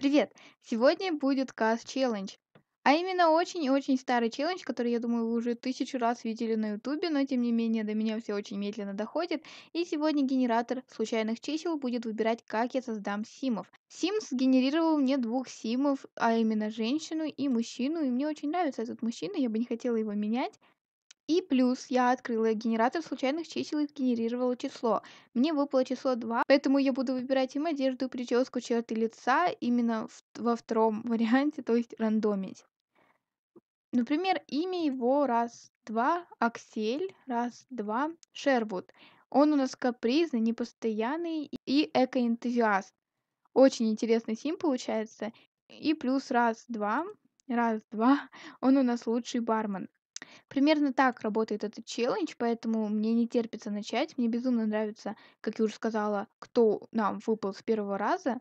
Привет! Сегодня будет каст челлендж, А именно очень очень старый челлендж, который, я думаю, вы уже тысячу раз видели на ютубе, но тем не менее до меня все очень медленно доходит. И сегодня генератор случайных чисел будет выбирать, как я создам симов. Симс сгенерировал мне двух симов, а именно женщину и мужчину, и мне очень нравится этот мужчина, я бы не хотела его менять. И плюс я открыла генератор случайных чисел и генерировала число. Мне выпало число 2, поэтому я буду выбирать им одежду, прическу, черты лица именно в, во втором варианте, то есть рандомить. Например, имя его раз, два, Аксель, раз, два, Шервуд. Он у нас капризный, непостоянный и экоэнтузиаст. Очень интересный сим получается. И плюс раз, два, раз, два, он у нас лучший бармен. Примерно так работает этот челлендж, поэтому мне не терпится начать. Мне безумно нравится, как я уже сказала, кто нам выпал с первого раза.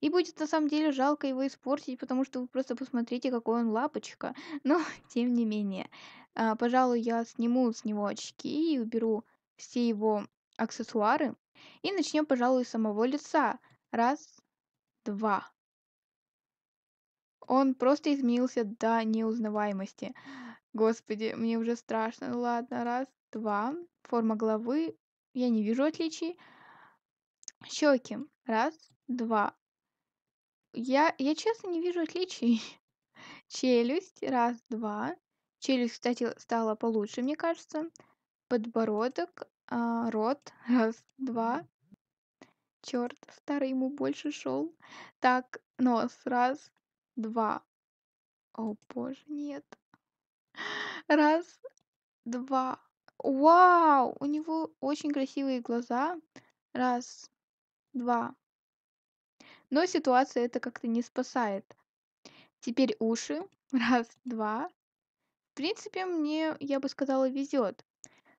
И будет на самом деле жалко его испортить, потому что вы просто посмотрите, какой он лапочка. Но, тем не менее, а, пожалуй, я сниму с него очки и уберу все его аксессуары. И начнем, пожалуй, с самого лица. Раз, два. Он просто изменился до неузнаваемости. Господи, мне уже страшно. Ну ладно, раз, два. Форма головы. Я не вижу отличий. Щеки. Раз, два. Я, я честно не вижу отличий. Челюсть. Раз, два. Челюсть, кстати, стала получше, мне кажется. Подбородок. А, рот. Раз, два. Черт, старый ему больше шел. Так, нос. Раз, два. О боже, нет. Раз, два. Вау! У него очень красивые глаза. Раз, два. Но ситуация это как-то не спасает. Теперь уши. Раз, два. В принципе, мне, я бы сказала, везет.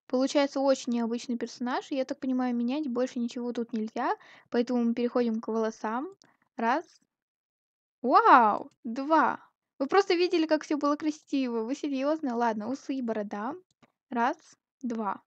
Получается очень необычный персонаж, и я так понимаю, менять больше ничего тут нельзя, поэтому мы переходим к волосам. Раз. Вау! Два. Вы просто видели, как все было красиво. Вы серьезно? Ладно, усы и борода. Раз, два.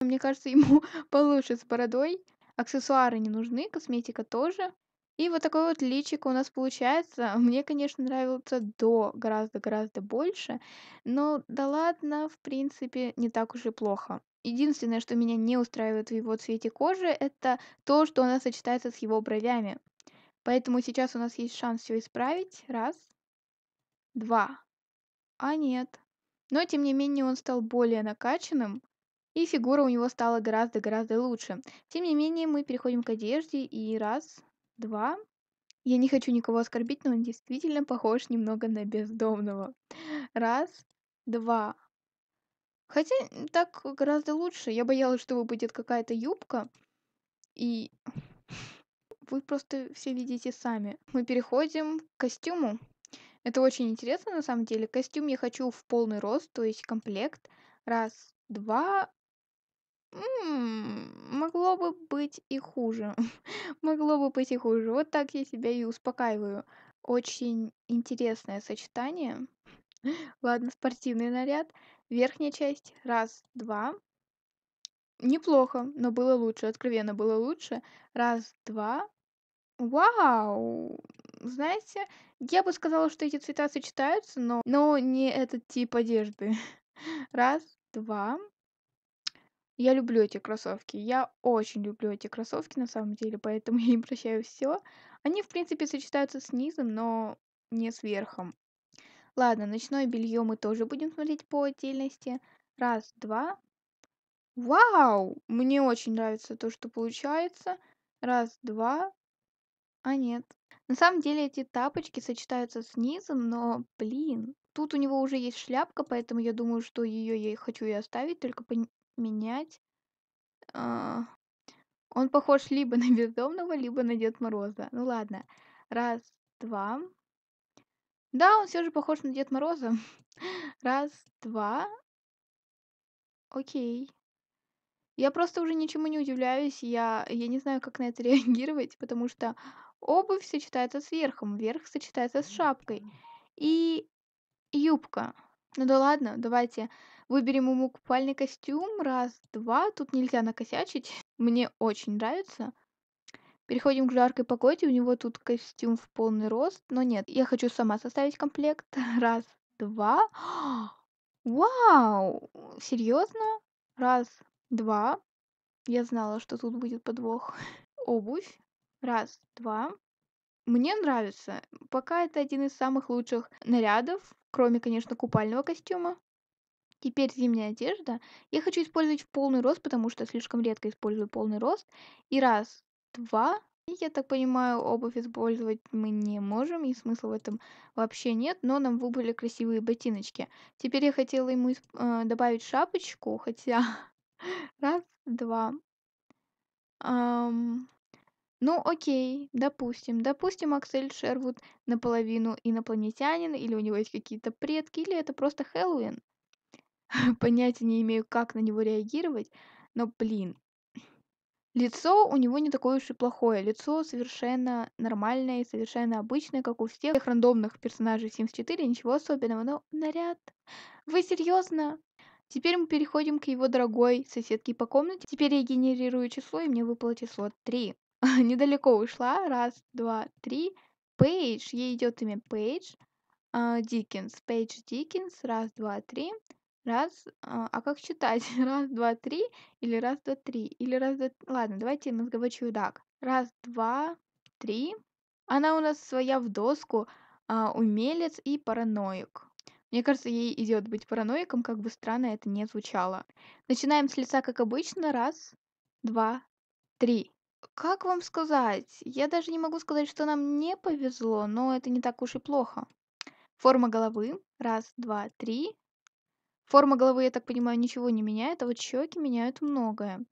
Мне кажется, ему получше с бородой. Аксессуары не нужны, косметика тоже. И вот такой вот личик у нас получается. Мне, конечно, нравился до гораздо-гораздо больше, но да ладно, в принципе, не так уж и плохо. Единственное, что меня не устраивает в его цвете кожи, это то, что она сочетается с его бровями. Поэтому сейчас у нас есть шанс все исправить. Раз, Два. А нет. Но, тем не менее, он стал более накачанным, и фигура у него стала гораздо-гораздо лучше. Тем не менее, мы переходим к одежде, и раз, два... Я не хочу никого оскорбить, но он действительно похож немного на бездомного. Раз, два... Хотя так гораздо лучше. Я боялась, что выпадет какая-то юбка, и вы просто все видите сами. Мы переходим к костюму. Это очень интересно, на самом деле. Костюм я хочу в полный рост, то есть комплект. Раз, два. М, могло бы быть и хуже. могло бы быть и хуже. Вот так я себя и успокаиваю. Очень интересное сочетание. Ладно, спортивный наряд. Верхняя часть. Раз, два. Неплохо, но было лучше. Откровенно было лучше. Раз, два. Вау! знаете, я бы сказала, что эти цвета сочетаются, но, но не этот тип одежды. Раз, два. Я люблю эти кроссовки. Я очень люблю эти кроссовки на самом деле, поэтому я им прощаю все. Они, в принципе, сочетаются с низом, но не с верхом. Ладно, ночное белье мы тоже будем смотреть по отдельности. Раз, два. Вау! Мне очень нравится то, что получается. Раз, два. А нет, на самом деле эти тапочки сочетаются с низом, но, блин, тут у него уже есть шляпка, поэтому я думаю, что ее я хочу и оставить, только поменять. А, он похож либо на бездомного, либо на Дед Мороза. Ну ладно. Раз, два. Да, он все же похож на Дед Мороза. Раз, два. Окей. Я просто уже ничему не удивляюсь. Я, я не знаю, как на это реагировать, потому что Обувь сочетается с верхом, верх сочетается с шапкой. И юбка. Ну да ладно, давайте выберем ему купальный костюм. Раз, два. Тут нельзя накосячить. Мне очень нравится. Переходим к жаркой погоде. У него тут костюм в полный рост. Но нет, я хочу сама составить комплект. Раз, два. Вау! Серьезно? Раз, два. Я знала, что тут будет подвох. Обувь. Раз, два. Мне нравится. Пока это один из самых лучших нарядов, кроме, конечно, купального костюма. Теперь зимняя одежда. Я хочу использовать в полный рост, потому что слишком редко использую полный рост. И раз, два. И Я так понимаю, обувь использовать мы не можем, и смысла в этом вообще нет, но нам выбрали красивые ботиночки. Теперь я хотела ему э, добавить шапочку, хотя... Раз, два. Эм ну окей допустим допустим аксель шервуд наполовину инопланетянин или у него есть какие-то предки или это просто хэллоуин понятия не имею как на него реагировать но блин Лицо у него не такое уж и плохое, лицо совершенно нормальное и совершенно обычное, как у всех рандомных персонажей Sims 4, ничего особенного, но наряд. Вы серьезно? Теперь мы переходим к его дорогой соседке по комнате. Теперь я генерирую число, и мне выпало число 3. недалеко ушла. Раз, два, три. Пейдж, ей идет имя Пейдж. А, Диккенс, Пейдж Диккенс, раз, два, три. Раз, а, а как читать? Раз, два, три или раз, два, три? Или раз, два, ладно, давайте мозговой чудак. Раз, два, три. Она у нас своя в доску, а, умелец и параноик. Мне кажется, ей идет быть параноиком, как бы странно это не звучало. Начинаем с лица, как обычно. Раз, два, три. Как вам сказать? Я даже не могу сказать, что нам не повезло, но это не так уж и плохо. Форма головы. Раз, два, три. Форма головы, я так понимаю, ничего не меняет, а вот щеки меняют многое.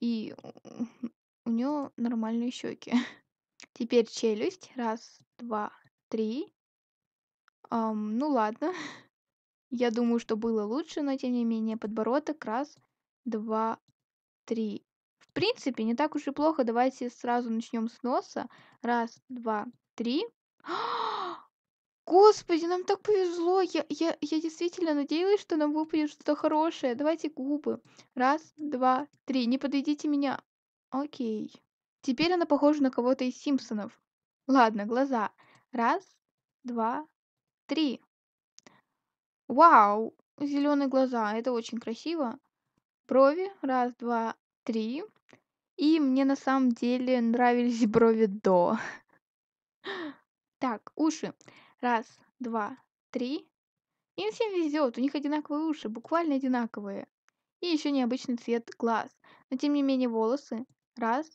И у нее нормальные щеки. Теперь челюсть. Раз, два, три. Эм, ну ладно. Я думаю, что было лучше, но тем не менее подбородок. Раз, два, три принципе не так уж и плохо давайте сразу начнем с носа раз два три Господи, нам так повезло. Я, я, я действительно надеялась, что нам выпадет что-то хорошее. Давайте губы. Раз, два, три. Не подведите меня. Окей. Теперь она похожа на кого-то из Симпсонов. Ладно, глаза. Раз, два, три. Вау! Зеленые глаза. Это очень красиво. Брови. Раз, два, три. И мне на самом деле нравились брови до. Так, уши. Раз, два, три. Им всем везет, у них одинаковые уши, буквально одинаковые. И еще необычный цвет глаз. Но тем не менее волосы. Раз,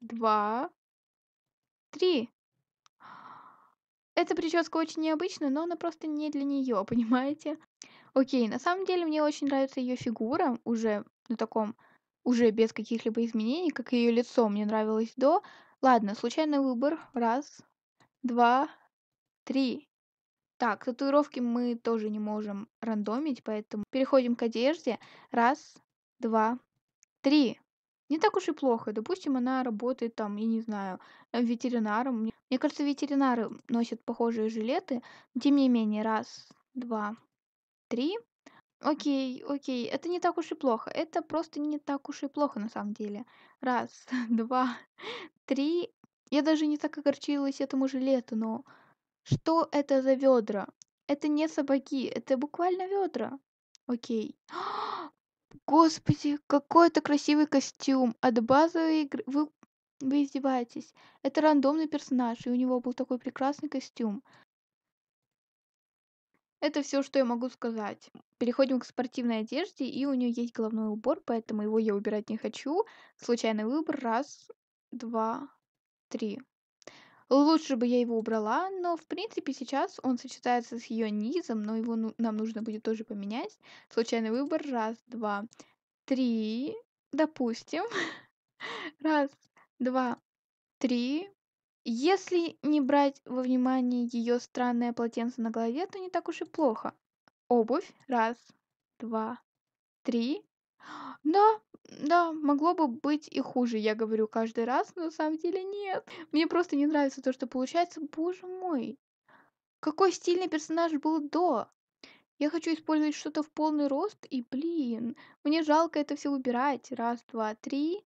два, три. Эта прическа очень необычная, но она просто не для нее, понимаете? Окей, на самом деле мне очень нравится ее фигура уже на таком уже без каких-либо изменений, как ее лицо мне нравилось до. Ладно, случайный выбор. Раз, два, три. Так, татуировки мы тоже не можем рандомить, поэтому переходим к одежде. Раз, два, три. Не так уж и плохо. Допустим, она работает там, я не знаю, э, ветеринаром. Мне кажется, ветеринары носят похожие жилеты. тем не менее, раз, два, три. Окей, окей, это не так уж и плохо. Это просто не так уж и плохо на самом деле. Раз, два, три. Я даже не так огорчилась этому же лету, но что это за ведра? Это не собаки, это буквально ведра. Окей. Господи, какой это красивый костюм. От базовой игры... Вы, вы издеваетесь. Это рандомный персонаж, и у него был такой прекрасный костюм. Это все, что я могу сказать. Переходим к спортивной одежде, и у нее есть головной убор, поэтому его я убирать не хочу. Случайный выбор. Раз, два, три. Лучше бы я его убрала, но в принципе сейчас он сочетается с ее низом, но его ну, нам нужно будет тоже поменять. Случайный выбор. Раз, два, три. Допустим. Раз, два, три. Если не брать во внимание ее странное полотенце на голове, то не так уж и плохо. Обувь. Раз, два, три. Да, да, могло бы быть и хуже, я говорю каждый раз, но на самом деле нет. Мне просто не нравится то, что получается. Боже мой, какой стильный персонаж был до. Я хочу использовать что-то в полный рост, и, блин, мне жалко это все убирать. Раз, два, три.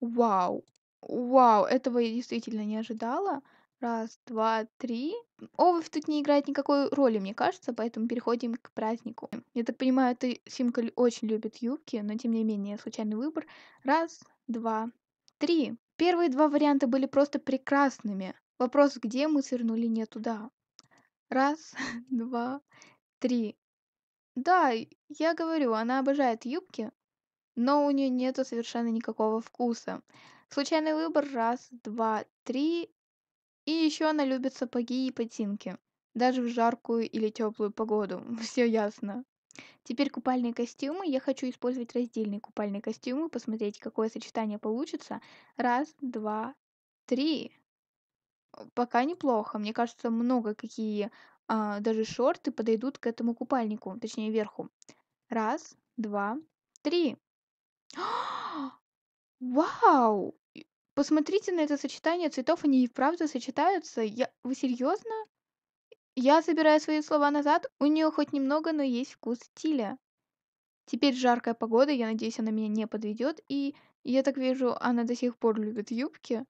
Вау, Вау, этого я действительно не ожидала. Раз, два, три. Обувь тут не играет никакой роли, мне кажется, поэтому переходим к празднику. Я так понимаю, ты, Симка, очень любит юбки, но тем не менее, случайный выбор. Раз, два, три. Первые два варианта были просто прекрасными. Вопрос, где мы свернули не туда. Раз, два, три. Да, я говорю, она обожает юбки, но у нее нету совершенно никакого вкуса. Случайный выбор раз, два, три. И еще она любит сапоги и ботинки. Даже в жаркую или теплую погоду. Все ясно. Теперь купальные костюмы. Я хочу использовать раздельные купальные костюмы, посмотреть, какое сочетание получится. Раз, два, три. Э, пока неплохо. Мне кажется, много какие а, даже шорты подойдут к этому купальнику, точнее верху. Раз, два, три. Вау! посмотрите на это сочетание цветов, они и правда сочетаются. Я вы серьезно? Я забираю свои слова назад. У нее хоть немного, но есть вкус стиля. Теперь жаркая погода, я надеюсь, она меня не подведет. И я так вижу, она до сих пор любит юбки.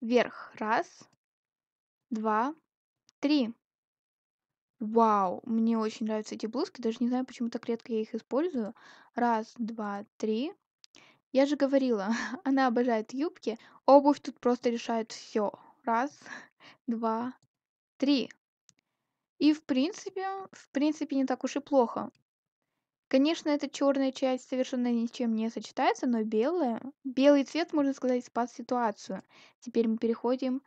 Вверх. Раз, два, три. Вау, мне очень нравятся эти блузки, даже не знаю, почему так редко я их использую. Раз, два, три. Я же говорила, она обожает юбки. Обувь тут просто решает все. Раз, два, три. И в принципе, в принципе не так уж и плохо. Конечно, эта черная часть совершенно ничем не сочетается, но белая, белый цвет, можно сказать, спас ситуацию. Теперь мы переходим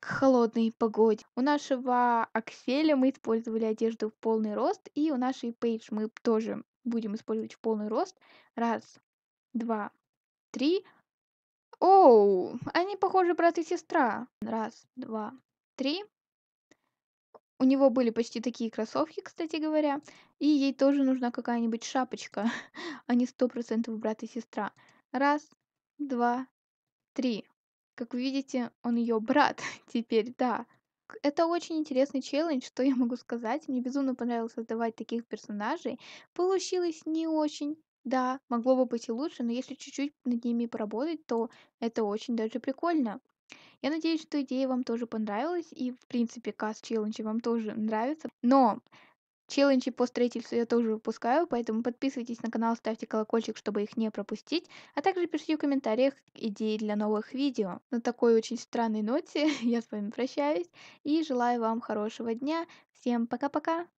к холодной погоде. У нашего Акселя мы использовали одежду в полный рост, и у нашей Пейдж мы тоже будем использовать в полный рост. Раз, два, три. Оу, они похожи брат и сестра. Раз, два, три. У него были почти такие кроссовки, кстати говоря, и ей тоже нужна какая-нибудь шапочка, они а сто процентов брат и сестра. Раз, два, три. Как вы видите, он ее брат теперь, да. Это очень интересный челлендж, что я могу сказать. Мне безумно понравилось создавать таких персонажей. Получилось не очень, да, могло бы быть и лучше, но если чуть-чуть над ними поработать, то это очень даже прикольно. Я надеюсь, что идея вам тоже понравилась, и, в принципе, каст челленджи вам тоже нравится. Но челленджи по строительству я тоже выпускаю, поэтому подписывайтесь на канал, ставьте колокольчик, чтобы их не пропустить, а также пишите в комментариях идеи для новых видео. На такой очень странной ноте я с вами прощаюсь и желаю вам хорошего дня. Всем пока-пока!